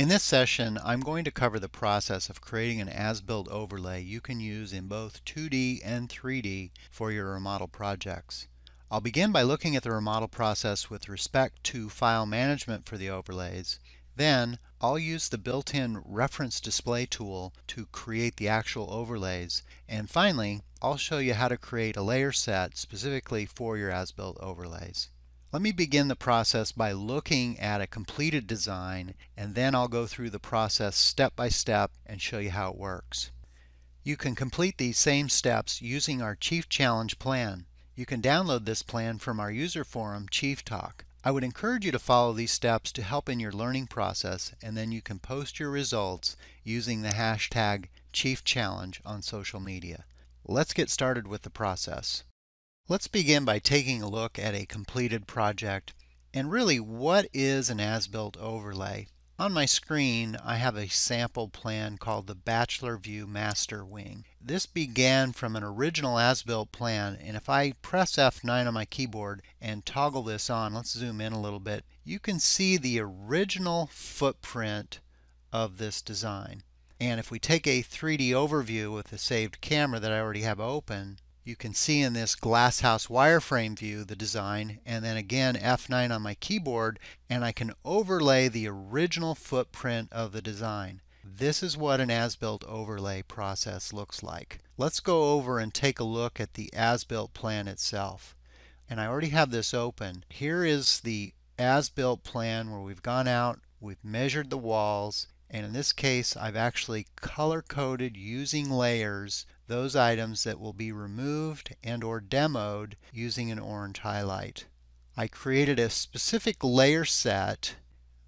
In this session, I'm going to cover the process of creating an as-built overlay you can use in both 2D and 3D for your remodel projects. I'll begin by looking at the remodel process with respect to file management for the overlays. Then, I'll use the built-in reference display tool to create the actual overlays. And finally, I'll show you how to create a layer set specifically for your as-built overlays. Let me begin the process by looking at a completed design and then I'll go through the process step by step and show you how it works. You can complete these same steps using our Chief Challenge plan. You can download this plan from our user forum, Chief Talk. I would encourage you to follow these steps to help in your learning process and then you can post your results using the hashtag Chief Challenge on social media. Let's get started with the process. Let's begin by taking a look at a completed project and really what is an as-built overlay. On my screen I have a sample plan called the Bachelor View Master Wing. This began from an original as-built plan and if I press F9 on my keyboard and toggle this on, let's zoom in a little bit, you can see the original footprint of this design. And if we take a 3D overview with the saved camera that I already have open, you can see in this glasshouse wireframe view the design and then again F9 on my keyboard and I can overlay the original footprint of the design. This is what an as-built overlay process looks like. Let's go over and take a look at the as-built plan itself. And I already have this open. Here is the as-built plan where we've gone out, we've measured the walls, and in this case I've actually color coded using layers those items that will be removed and or demoed using an orange highlight. I created a specific layer set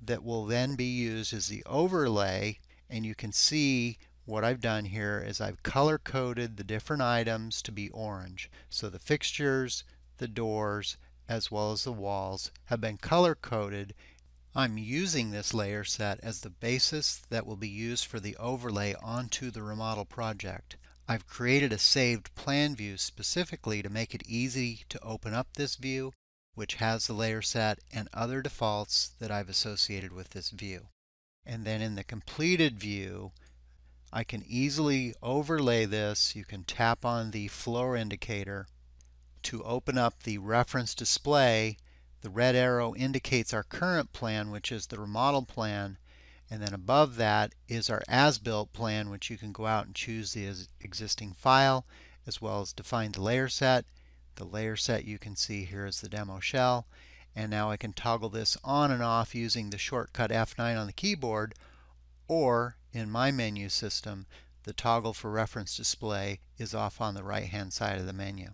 that will then be used as the overlay and you can see what I've done here is I've color coded the different items to be orange. So the fixtures, the doors, as well as the walls have been color coded. I'm using this layer set as the basis that will be used for the overlay onto the remodel project. I've created a saved plan view specifically to make it easy to open up this view, which has the layer set and other defaults that I've associated with this view. And then in the completed view, I can easily overlay this. You can tap on the floor indicator to open up the reference display. The red arrow indicates our current plan, which is the remodel plan, and then above that is our as-built plan, which you can go out and choose the existing file, as well as define the layer set. The layer set you can see here is the demo shell. And now I can toggle this on and off using the shortcut F9 on the keyboard, or in my menu system, the toggle for reference display is off on the right-hand side of the menu.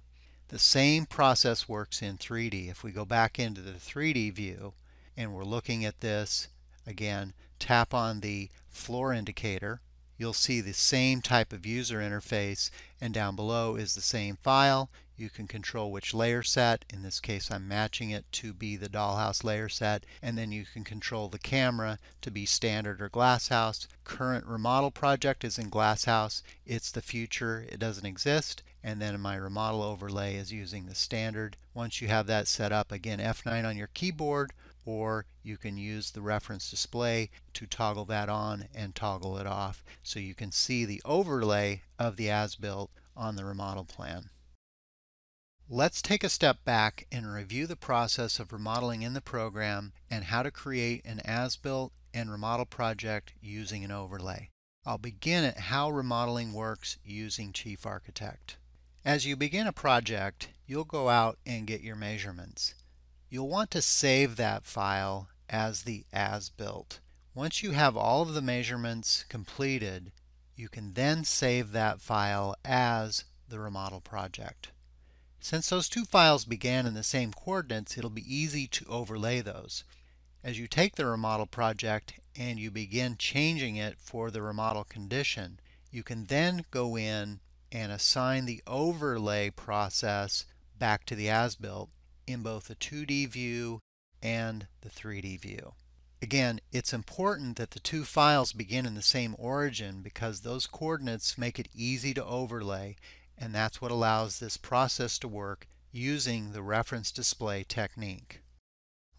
The same process works in 3D. If we go back into the 3D view and we're looking at this, again, tap on the floor indicator, you'll see the same type of user interface and down below is the same file. You can control which layer set. In this case I'm matching it to be the dollhouse layer set and then you can control the camera to be standard or glasshouse. Current remodel project is in glasshouse. It's the future. It doesn't exist and then my remodel overlay is using the standard. Once you have that set up again F9 on your keyboard or you can use the reference display to toggle that on and toggle it off so you can see the overlay of the as-built on the remodel plan. Let's take a step back and review the process of remodeling in the program and how to create an as-built and remodel project using an overlay. I'll begin at how remodeling works using Chief Architect. As you begin a project, you'll go out and get your measurements. You'll want to save that file as the as-built. Once you have all of the measurements completed, you can then save that file as the remodel project. Since those two files began in the same coordinates, it'll be easy to overlay those. As you take the remodel project and you begin changing it for the remodel condition, you can then go in and assign the overlay process back to the as-built in both the 2D view and the 3D view. Again, it's important that the two files begin in the same origin because those coordinates make it easy to overlay and that's what allows this process to work using the reference display technique.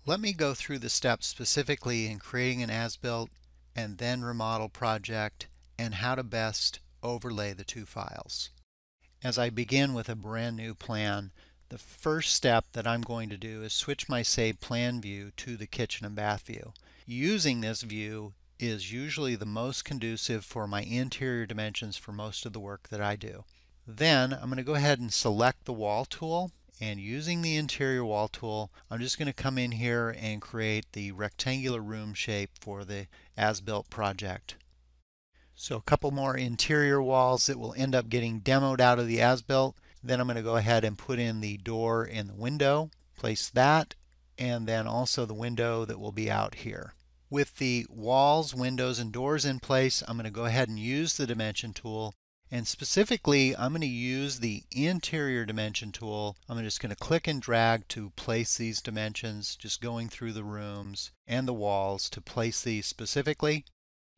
Let me go through the steps specifically in creating an as-built and then remodel project and how to best overlay the two files. As I begin with a brand new plan, the first step that I'm going to do is switch my save plan view to the kitchen and bath view. Using this view is usually the most conducive for my interior dimensions for most of the work that I do. Then I'm going to go ahead and select the wall tool and using the interior wall tool I'm just going to come in here and create the rectangular room shape for the as-built project. So a couple more interior walls that will end up getting demoed out of the as-built then I'm going to go ahead and put in the door and the window, place that, and then also the window that will be out here. With the walls, windows, and doors in place, I'm going to go ahead and use the dimension tool. And specifically, I'm going to use the interior dimension tool. I'm just going to click and drag to place these dimensions, just going through the rooms and the walls to place these specifically.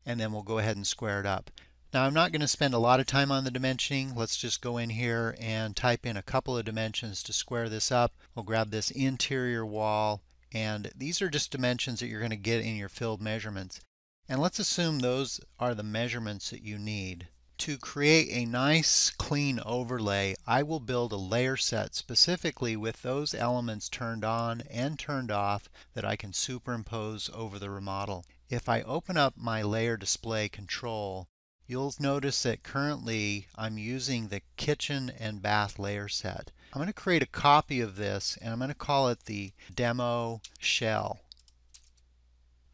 And then we'll go ahead and square it up. Now I'm not going to spend a lot of time on the dimensioning. Let's just go in here and type in a couple of dimensions to square this up. We'll grab this interior wall and these are just dimensions that you're going to get in your field measurements. And let's assume those are the measurements that you need. To create a nice clean overlay, I will build a layer set specifically with those elements turned on and turned off that I can superimpose over the remodel. If I open up my layer display control you'll notice that currently I'm using the kitchen and bath layer set. I'm going to create a copy of this and I'm going to call it the demo shell.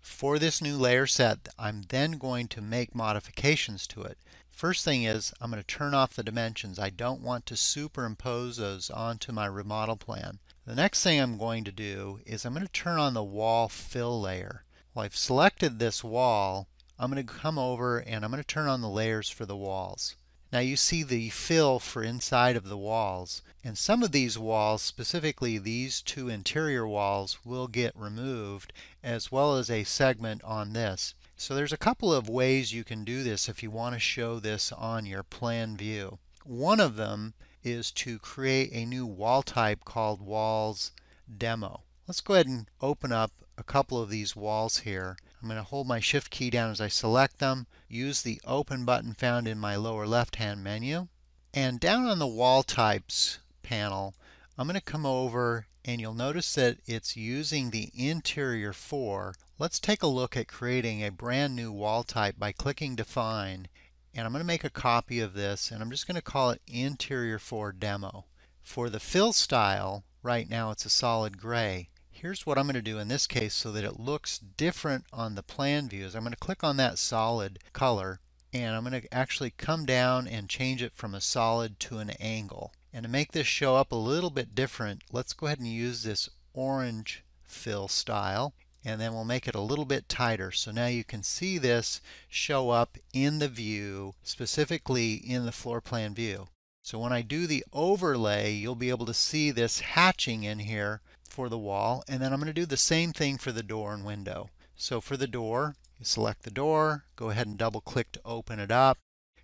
For this new layer set, I'm then going to make modifications to it. First thing is I'm going to turn off the dimensions. I don't want to superimpose those onto my remodel plan. The next thing I'm going to do is I'm going to turn on the wall fill layer. Well, I've selected this wall I'm going to come over and I'm going to turn on the layers for the walls. Now you see the fill for inside of the walls and some of these walls, specifically these two interior walls, will get removed as well as a segment on this. So there's a couple of ways you can do this if you want to show this on your plan view. One of them is to create a new wall type called walls demo. Let's go ahead and open up a couple of these walls here I'm going to hold my shift key down as I select them, use the open button found in my lower left hand menu, and down on the wall types panel I'm going to come over and you'll notice that it's using the interior 4. Let's take a look at creating a brand new wall type by clicking define and I'm going to make a copy of this and I'm just going to call it interior 4 demo. For the fill style right now it's a solid gray Here's what I'm going to do in this case so that it looks different on the plan views. I'm going to click on that solid color and I'm going to actually come down and change it from a solid to an angle. And to make this show up a little bit different, let's go ahead and use this orange fill style and then we'll make it a little bit tighter. So now you can see this show up in the view, specifically in the floor plan view. So when I do the overlay, you'll be able to see this hatching in here for the wall and then I'm going to do the same thing for the door and window. So for the door, you select the door, go ahead and double click to open it up.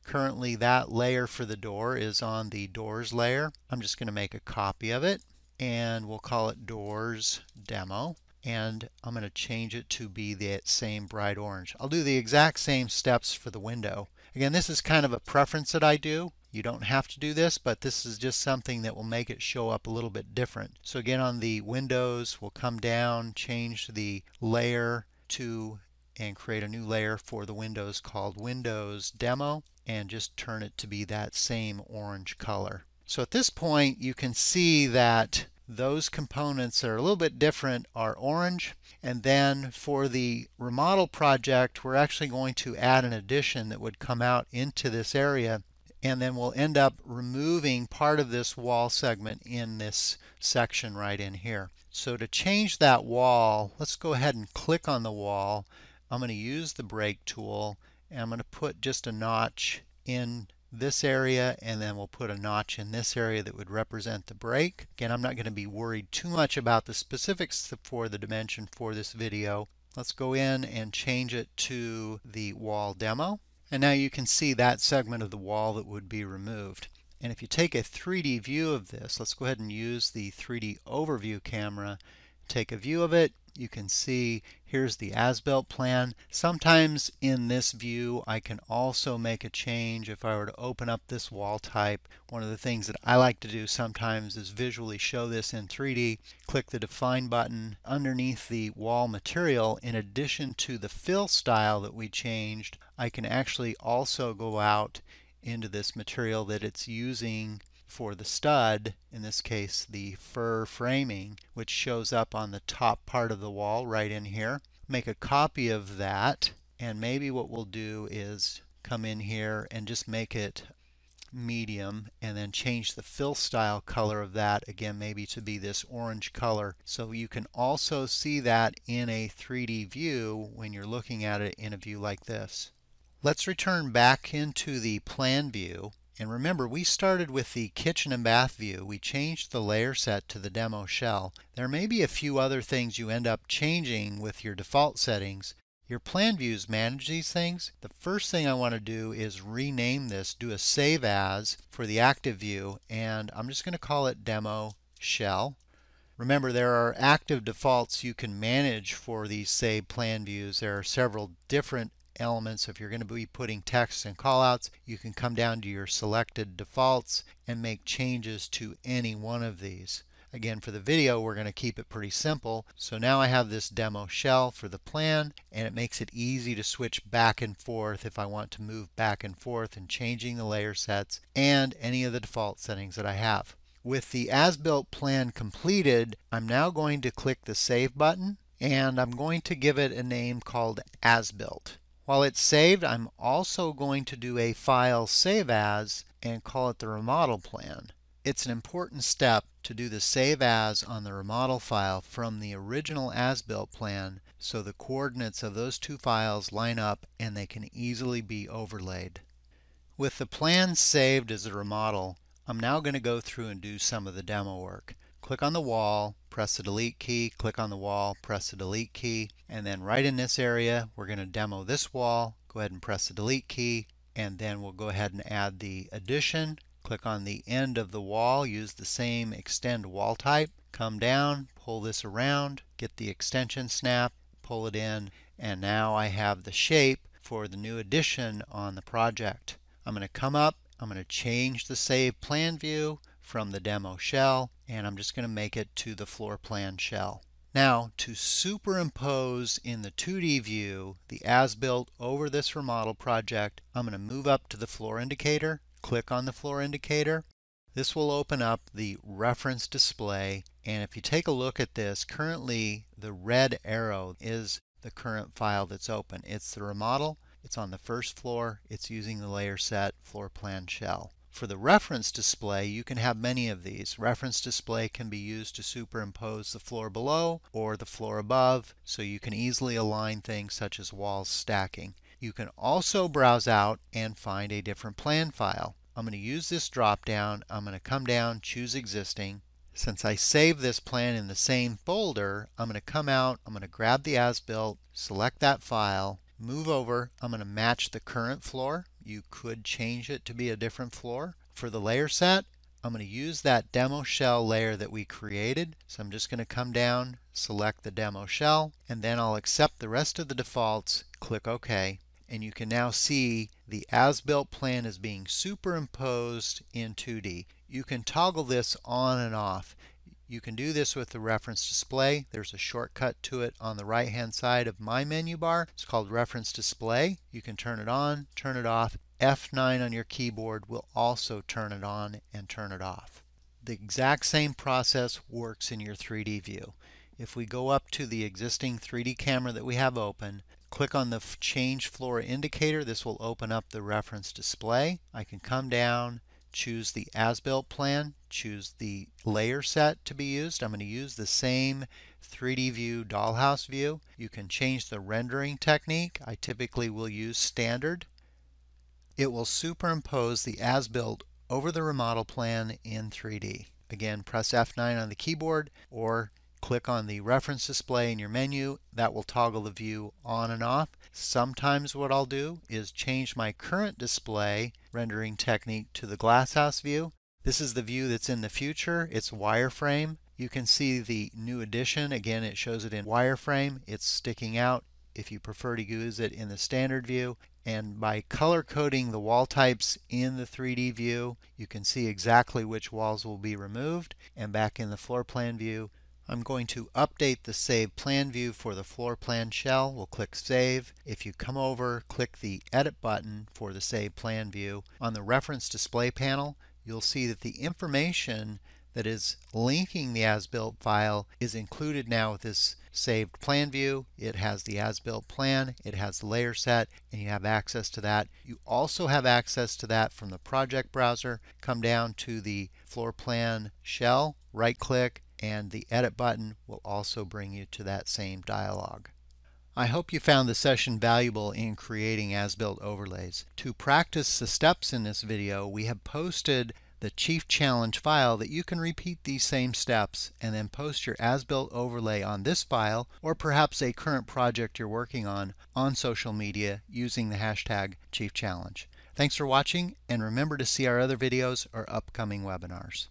Currently that layer for the door is on the doors layer. I'm just going to make a copy of it and we'll call it doors demo and I'm going to change it to be that same bright orange. I'll do the exact same steps for the window. Again, this is kind of a preference that I do. You don't have to do this, but this is just something that will make it show up a little bit different. So again, on the windows, we'll come down, change the layer to and create a new layer for the windows called Windows Demo and just turn it to be that same orange color. So at this point you can see that those components that are a little bit different are orange and then for the remodel project we're actually going to add an addition that would come out into this area and then we'll end up removing part of this wall segment in this section right in here. So to change that wall, let's go ahead and click on the wall. I'm going to use the break tool and I'm going to put just a notch in this area and then we'll put a notch in this area that would represent the break. Again, I'm not going to be worried too much about the specifics for the dimension for this video. Let's go in and change it to the wall demo. And now you can see that segment of the wall that would be removed. And if you take a 3D view of this, let's go ahead and use the 3D overview camera take a view of it, you can see here's the as-built plan. Sometimes in this view I can also make a change if I were to open up this wall type. One of the things that I like to do sometimes is visually show this in 3D. Click the Define button underneath the wall material. In addition to the fill style that we changed, I can actually also go out into this material that it's using for the stud, in this case the fur framing, which shows up on the top part of the wall right in here. Make a copy of that and maybe what we'll do is come in here and just make it medium and then change the fill style color of that again maybe to be this orange color so you can also see that in a 3D view when you're looking at it in a view like this. Let's return back into the plan view and remember, we started with the kitchen and bath view. We changed the layer set to the demo shell. There may be a few other things you end up changing with your default settings. Your plan views manage these things. The first thing I want to do is rename this, do a save as for the active view, and I'm just going to call it demo shell. Remember, there are active defaults you can manage for these say plan views. There are several different elements. If you're going to be putting text and callouts, you can come down to your selected defaults and make changes to any one of these. Again, for the video, we're going to keep it pretty simple. So now I have this demo shell for the plan, and it makes it easy to switch back and forth if I want to move back and forth and changing the layer sets and any of the default settings that I have. With the as-built plan completed, I'm now going to click the Save button, and I'm going to give it a name called as-built. While it's saved, I'm also going to do a file save as and call it the remodel plan. It's an important step to do the save as on the remodel file from the original as-built plan so the coordinates of those two files line up and they can easily be overlaid. With the plan saved as a remodel, I'm now going to go through and do some of the demo work click on the wall, press the delete key, click on the wall, press the delete key, and then right in this area, we're going to demo this wall. Go ahead and press the delete key, and then we'll go ahead and add the addition. Click on the end of the wall, use the same extend wall type, come down, pull this around, get the extension snap, pull it in, and now I have the shape for the new addition on the project. I'm going to come up, I'm going to change the save plan view from the demo shell and I'm just going to make it to the floor plan shell. Now to superimpose in the 2D view the as-built over this remodel project, I'm going to move up to the floor indicator, click on the floor indicator. This will open up the reference display and if you take a look at this, currently the red arrow is the current file that's open. It's the remodel, it's on the first floor, it's using the layer set floor plan shell. For the reference display, you can have many of these. Reference display can be used to superimpose the floor below or the floor above, so you can easily align things such as walls stacking. You can also browse out and find a different plan file. I'm going to use this drop down. I'm going to come down, choose existing. Since I saved this plan in the same folder, I'm going to come out, I'm going to grab the as-built, select that file, move over, I'm going to match the current floor, you could change it to be a different floor. For the layer set, I'm going to use that demo shell layer that we created. So I'm just going to come down, select the demo shell, and then I'll accept the rest of the defaults, click OK. And you can now see the as-built plan is being superimposed in 2D. You can toggle this on and off. You can do this with the reference display. There's a shortcut to it on the right hand side of my menu bar. It's called reference display. You can turn it on, turn it off. F9 on your keyboard will also turn it on and turn it off. The exact same process works in your 3D view. If we go up to the existing 3D camera that we have open, click on the change floor indicator, this will open up the reference display. I can come down choose the as-built plan, choose the layer set to be used. I'm going to use the same 3D view dollhouse view. You can change the rendering technique. I typically will use standard. It will superimpose the as-built over the remodel plan in 3D. Again, press F9 on the keyboard or click on the reference display in your menu. That will toggle the view on and off. Sometimes what I'll do is change my current display rendering technique to the glasshouse view. This is the view that's in the future. It's wireframe. You can see the new addition. Again, it shows it in wireframe. It's sticking out if you prefer to use it in the standard view. And by color coding the wall types in the 3D view, you can see exactly which walls will be removed. And back in the floor plan view, I'm going to update the Save Plan View for the floor plan shell. We'll click Save. If you come over, click the Edit button for the Save Plan View. On the Reference Display panel, you'll see that the information that is linking the as-built file is included now with this saved plan view. It has the as-built plan, it has the layer set, and you have access to that. You also have access to that from the project browser. Come down to the floor plan shell, right click, and the edit button will also bring you to that same dialog. I hope you found the session valuable in creating as-built overlays. To practice the steps in this video, we have posted the chief challenge file that you can repeat these same steps and then post your as-built overlay on this file or perhaps a current project you're working on on social media using the hashtag chief challenge. Thanks for watching and remember to see our other videos or upcoming webinars.